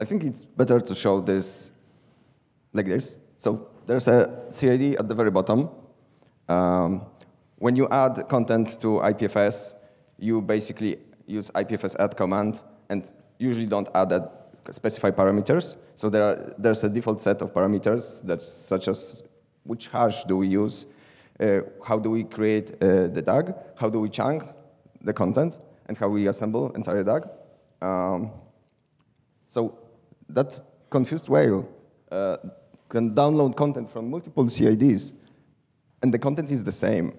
I think it's better to show this like this. So there's a CID at the very bottom. Um, when you add content to IPFS, you basically use IPFS add command and usually don't add specify parameters. So there are, there's a default set of parameters that such as which hash do we use, uh, how do we create uh, the DAG, how do we chunk the content, and how we assemble entire DAG. Um, so that confused whale uh, can download content from multiple CIDs, and the content is the same.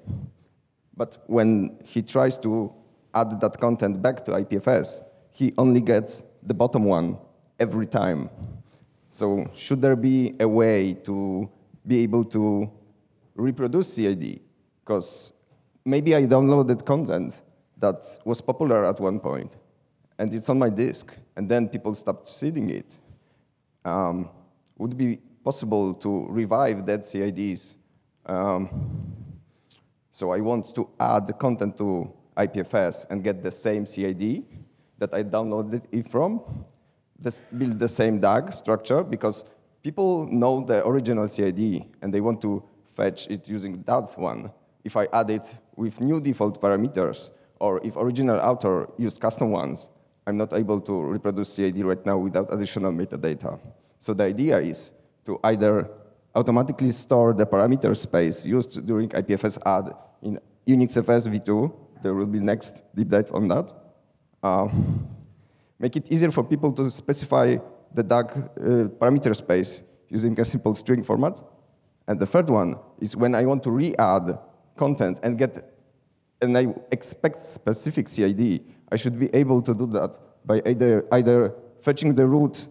But when he tries to add that content back to IPFS, he only gets the bottom one every time. So should there be a way to be able to reproduce CID? Because maybe I downloaded content that was popular at one point, and it's on my disk, and then people stopped seeding it. Um, would it be possible to revive dead CIDs? Um, so I want to add the content to IPFS and get the same CID that I downloaded it from, this, build the same DAG structure, because people know the original CID, and they want to fetch it using that one. If I add it with new default parameters, or if original author used custom ones, I'm not able to reproduce CID right now without additional metadata. So the idea is to either automatically store the parameter space used during IPFS add in UnixFS v2. There will be next deep dive on that. Uh, make it easier for people to specify the DAG uh, parameter space using a simple string format. And the third one is when I want to re-add content and get and I expect specific CID, I should be able to do that by either, either fetching the root,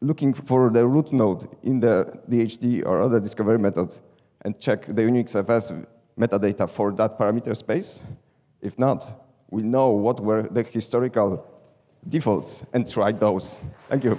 looking for the root node in the DHT or other discovery method, and check the UnixFS metadata for that parameter space. If not, we know what were the historical defaults and try those. Thank you.